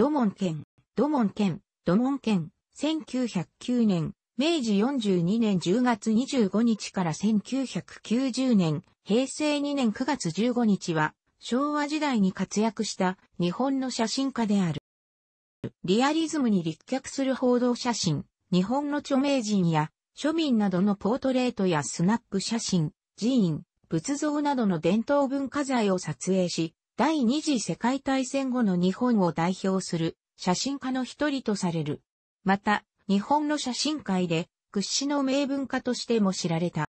土門県、土門県、土門県、1909年、明治42年10月25日から1990年、平成2年9月15日は、昭和時代に活躍した日本の写真家である。リアリズムに立脚する報道写真、日本の著名人や庶民などのポートレートやスナップ写真、寺院、仏像などの伝統文化財を撮影し、第二次世界大戦後の日本を代表する写真家の一人とされる。また、日本の写真界で屈指の名文家としても知られた。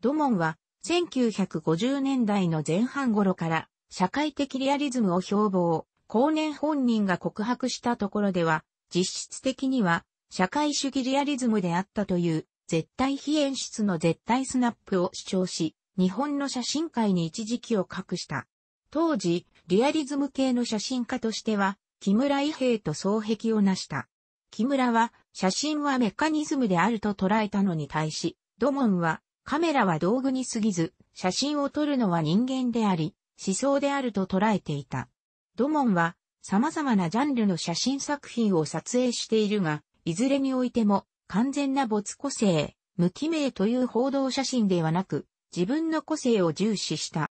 土門は1950年代の前半頃から社会的リアリズムを標榜、後年本人が告白したところでは、実質的には社会主義リアリズムであったという絶対非演出の絶対スナップを主張し、日本の写真界に一時期を隠した。当時、リアリズム系の写真家としては、木村伊兵と双璧を成した。木村は、写真はメカニズムであると捉えたのに対し、ドモンは、カメラは道具に過ぎず、写真を撮るのは人間であり、思想であると捉えていた。ドモンは、様々なジャンルの写真作品を撮影しているが、いずれにおいても、完全な没個性、無記名という報道写真ではなく、自分の個性を重視した。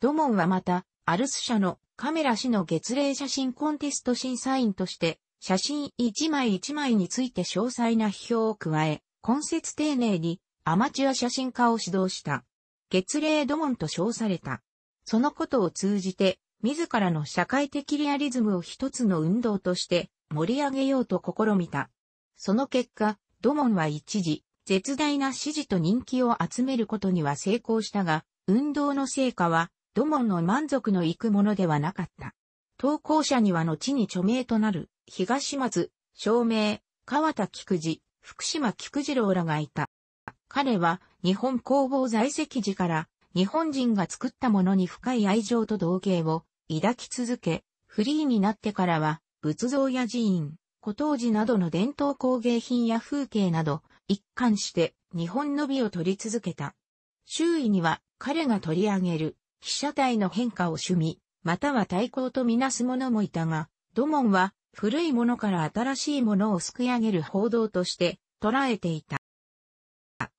ドモンはまた、アルス社のカメラ氏の月齢写真コンテスト審査員として、写真一枚一枚について詳細な批評を加え、根節丁寧にアマチュア写真家を指導した。月ド土門と称された。そのことを通じて、自らの社会的リアリズムを一つの運動として盛り上げようと試みた。その結果、土門は一時、絶大な支持と人気を集めることには成功したが、運動の成果は土門の満足のいくものではなかった。投稿者には後に著名となる、東松、照明、川田菊次、福島菊次郎らがいた。彼は、日本工房在籍時から、日本人が作ったものに深い愛情と同型を抱き続け、フリーになってからは、仏像や寺院、古当寺などの伝統工芸品や風景など、一貫して日本の美を取り続けた。周囲には彼が取り上げる被写体の変化を趣味、または対抗とみなす者もいたが、土門は古いものから新しいものをすくい上げる報道として捉えていた。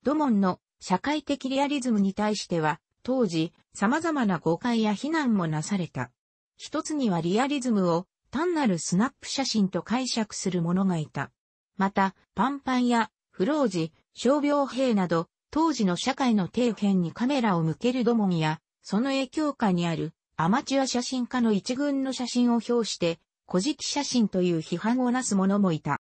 土門の社会的リアリズムに対しては、当時、様々な誤解や非難もなされた。一つにはリアリズムを単なるスナップ写真と解釈する者がいた。また、パンパンや不老児、傷病兵など、当時の社会の底辺にカメラを向ける土門や、その影響下にあるアマチュア写真家の一群の写真を表して、古事記写真という批判をなす者もいた。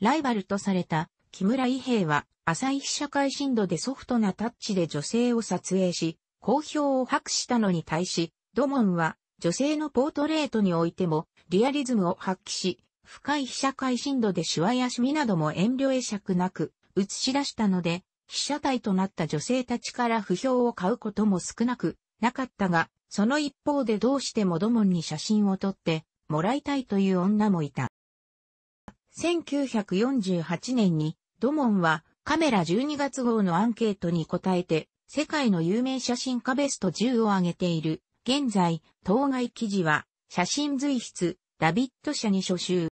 ライバルとされた木村伊兵衛は、い。被写会深度でソフトなタッチで女性を撮影し、好評を博したのに対し、ドモンは女性のポートレートにおいてもリアリズムを発揮し、深い被写界深度でシワやシミなども遠慮会釈なく映し出したので、被写体となった女性たちから不評を買うことも少なくなかったが、その一方でどうしてもドモンに写真を撮ってもらいたいという女もいた。1948年にドモンはカメラ12月号のアンケートに答えて世界の有名写真家ベスト10を挙げている。現在、当該記事は写真随筆、ダビット社に所集。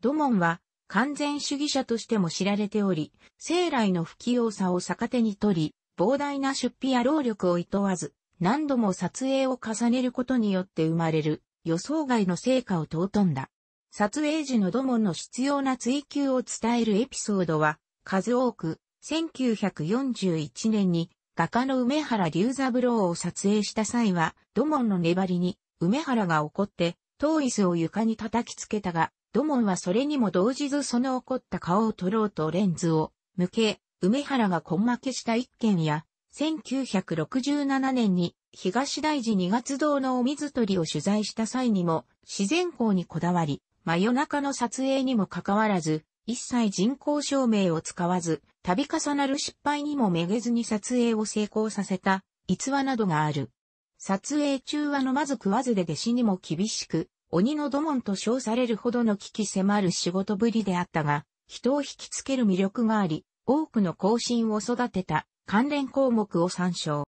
ドモンは完全主義者としても知られており、生来の不器用さを逆手に取り、膨大な出費や労力を厭わず、何度も撮影を重ねることによって生まれる予想外の成果を尊んだ。撮影時の土門の必要な追求を伝えるエピソードは数多く、1941年に画家の梅原龍三郎を撮影した際は、土門の粘りに梅原が怒って、遠い椅子を床に叩きつけたが、土門はそれにも動じずその怒った顔を取ろうとレンズを向け、梅原が根負けした一件や、1967年に東大寺二月堂のお水取りを取材した際にも自然光にこだわり、真夜中の撮影にもかかわらず、一切人工照明を使わず、度重なる失敗にもめげずに撮影を成功させた逸話などがある。撮影中は飲まず食わずで弟子にも厳しく、鬼の土門と称されるほどの危機迫る仕事ぶりであったが、人を引きつける魅力があり、多くの後進を育てた関連項目を参照。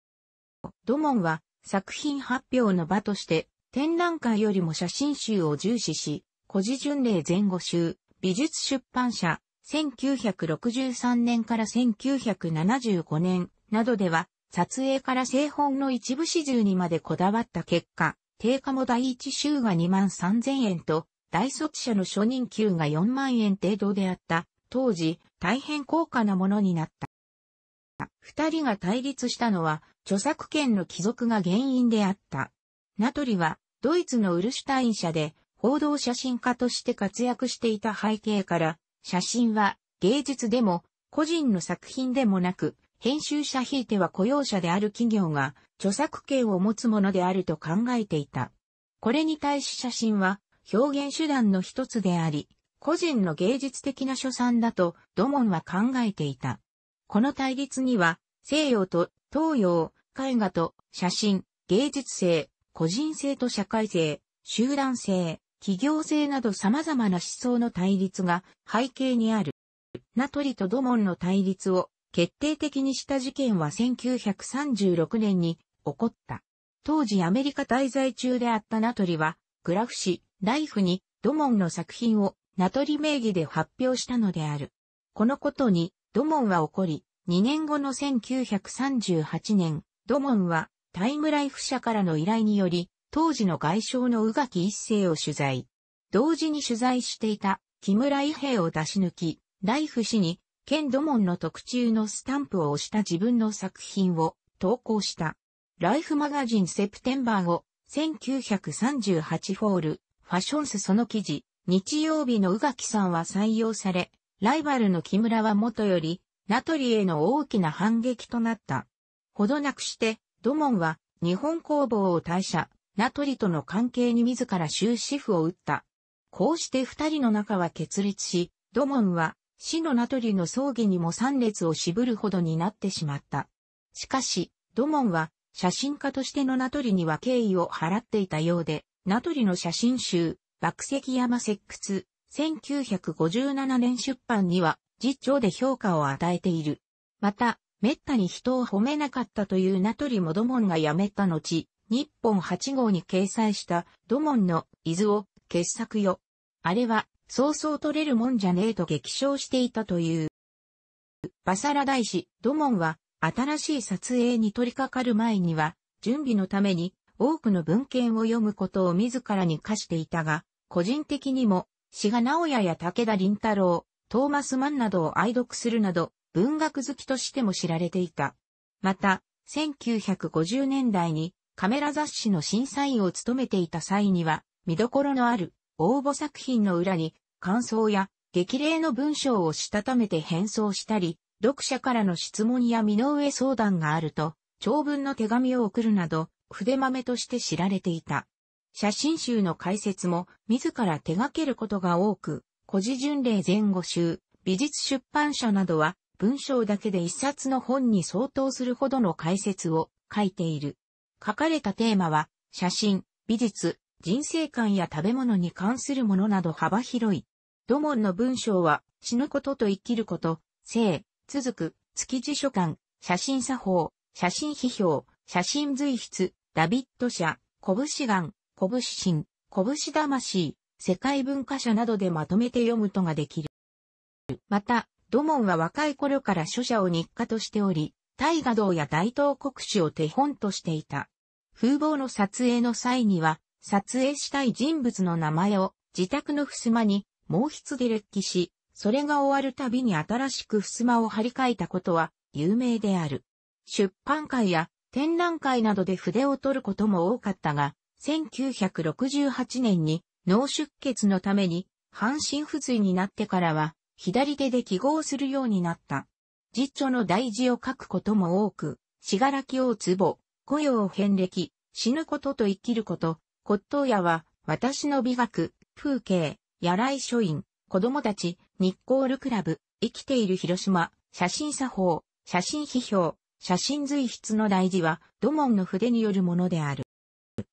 土門は作品発表の場として展覧会よりも写真集を重視し、古事巡礼前後集、美術出版社、1963年から1975年などでは、撮影から製本の一部始終にまでこだわった結果、定価も第一週が2万3000円と、大卒者の初任給が4万円程度であった。当時、大変高価なものになった。二人が対立したのは、著作権の帰属が原因であった。ナトリは、ドイツのウルシュタイン社で、報道写真家として活躍していた背景から、写真は、芸術でも、個人の作品でもなく、編集者ひいては雇用者である企業が著作権を持つものであると考えていた。これに対し写真は表現手段の一つであり、個人の芸術的な所産だとドモンは考えていた。この対立には西洋と東洋、絵画と写真、芸術性、個人性と社会性、集団性、企業性など様々な思想の対立が背景にある。ナトリとドモンの対立を決定的にした事件は1936年に起こった。当時アメリカ滞在中であったナトリは、グラフ誌、ライフにドモンの作品をナトリ名義で発表したのである。このことにドモンは怒り、2年後の1938年、ドモンはタイムライフ社からの依頼により、当時の外相の宇垣一世を取材。同時に取材していた木村伊兵を出し抜き、ライフ氏にケンドモンの特注のスタンプを押した自分の作品を投稿した。ライフマガジンセプテンバーを1938フォール、ファッションスその記事、日曜日の宇垣さんは採用され、ライバルの木村は元より、ナトリへの大きな反撃となった。ほどなくして、ドモンは日本工房を退社、ナトリとの関係に自ら終止符を打った。こうして二人の仲は決裂し、ドモンは死の名取の葬儀にも三列を渋るほどになってしまった。しかし、土門は写真家としての名取には敬意を払っていたようで、名取の写真集、爆石山石窟、1957年出版には、実調で評価を与えている。また、滅多に人を褒めなかったという名取も土門が辞めた後、日本八号に掲載した土門の伊豆を傑作よ。あれはそうそう取れるもんじゃねえと激笑していたという。バサラ大師、ドモンは、新しい撮影に取り掛かる前には、準備のために多くの文献を読むことを自らに課していたが、個人的にも、志賀直哉や武田林太郎、トーマス・マンなどを愛読するなど、文学好きとしても知られていた。また、1950年代にカメラ雑誌の審査員を務めていた際には、見どころのある応募作品の裏に感想や激励の文章をしたためて返送したり、読者からの質問や身の上相談があると、長文の手紙を送るなど、筆豆として知られていた。写真集の解説も自ら手掛けることが多く、古事巡礼前後集、美術出版社などは文章だけで一冊の本に相当するほどの解説を書いている。書かれたテーマは、写真、美術、人生観や食べ物に関するものなど幅広い。土門の文章は、死ぬことと生きること、生、続く、月地書館、写真作法、写真批評、写真随筆、ダビット社、拳眼、拳心、拳魂、世界文化社などでまとめて読むとができる。また、土門は若い頃から書写を日課としており、大河道や大東国史を手本としていた。風貌の撮影の際には、撮影したい人物の名前を自宅の襖に毛筆で列記し、それが終わるたびに新しく襖を張り替えたことは有名である。出版会や展覧会などで筆を取ることも多かったが、1968年に脳出血のために半身不随になってからは左手で記号するようになった。実著の大事を書くことも多く、死柄木を壺、雇用を遍歴、死ぬことと生きること、骨董屋は、私の美学、風景、野来書院、子供たち、日光ルクラブ、生きている広島、写真作法、写真批評、写真随筆の大事は、土門の筆によるものである。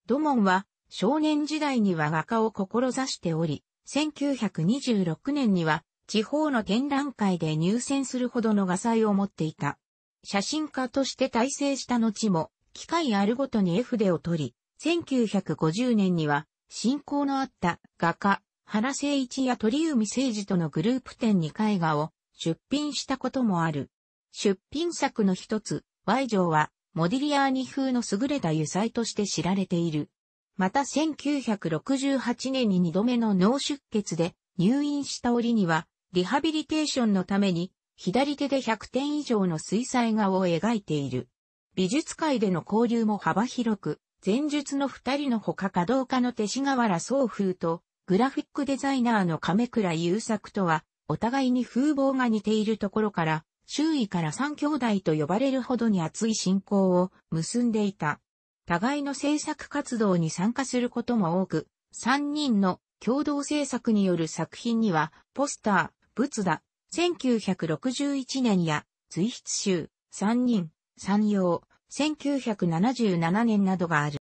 土門は、少年時代には画家を志しており、1926年には、地方の展覧会で入選するほどの画材を持っていた。写真家として大成した後も、機会あるごとに絵筆を取り、1950年には、親交のあった画家、原誠一や鳥海誠二とのグループ展に絵画を出品したこともある。出品作の一つ、Y 城は、モディリアーニ風の優れた油彩として知られている。また1968年に二度目の脳出血で入院した折には、リハビリテーションのために、左手で100点以上の水彩画を描いている。美術界での交流も幅広く、前述の二人の他か稼働家の勅使河原総風と、グラフィックデザイナーの亀倉優作とは、お互いに風貌が似ているところから、周囲から三兄弟と呼ばれるほどに熱い信仰を結んでいた。互いの制作活動に参加することも多く、三人の共同制作による作品には、ポスター、仏陀、1961年や、随筆集、三人、三様、1977年などがある。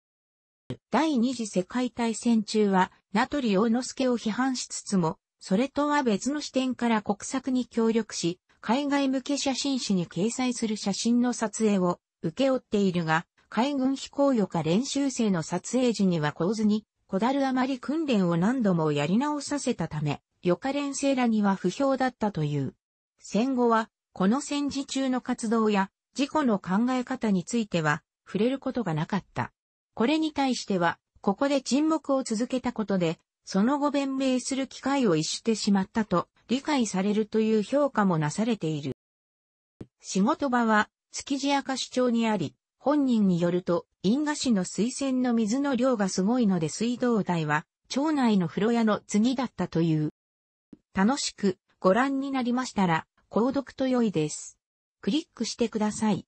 第二次世界大戦中は、名取洋之助を批判しつつも、それとは別の視点から国策に協力し、海外向け写真誌に掲載する写真の撮影を受け負っているが、海軍飛行予科練習生の撮影時には構図に、こだるあまり訓練を何度もやり直させたため、予科練生らには不評だったという。戦後は、この戦時中の活動や、自己の考え方については触れることがなかった。これに対しては、ここで沈黙を続けたことで、その後弁明する機会を逸してしまったと理解されるという評価もなされている。仕事場は築地赤市町にあり、本人によると、因果市の水泉の水の量がすごいので水道代は、町内の風呂屋の次だったという。楽しくご覧になりましたら、購読と良いです。クリックしてください。